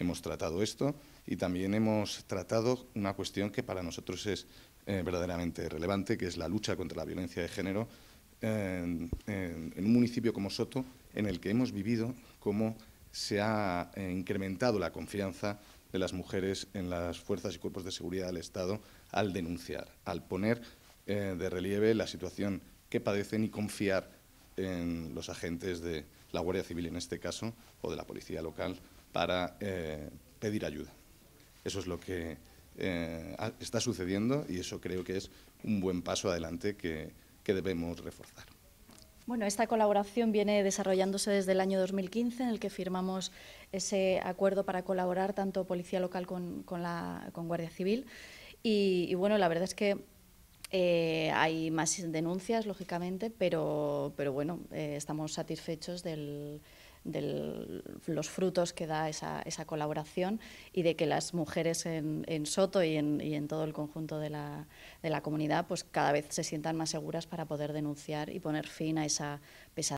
hemos tratado esto y también hemos tratado una cuestión que para nosotros es eh, verdaderamente relevante, que es la lucha contra la violencia de género en, un municipio como Soto, en el que hemos vivido cómo se ha eh, incrementado la confianza de las mujeres en las fuerzas y cuerpos de seguridad del Estado al denunciar, al poner eh, de relieve la situación que padecen y confiar en los agentes de la Guardia Civil en este caso o de la Policía Local para eh, pedir ayuda. Eso es lo que eh, está sucediendo y eso creo que es un buen paso adelante que, debemos reforzar. Bueno, esta colaboración viene desarrollándose desde el año 2015, en el que firmamos ese acuerdo para colaborar tanto Policía Local con, la, Guardia Civil. Y, bueno, la verdad es que eh, hay más denuncias, lógicamente, pero, pero bueno, estamos satisfechos del, de los frutos que da esa, esa, colaboración y de que las mujeres en, Soto y en, todo el conjunto de la, de la comunidad pues cada vez se sientan más seguras para poder denunciar y poner fin a esa pesadilla.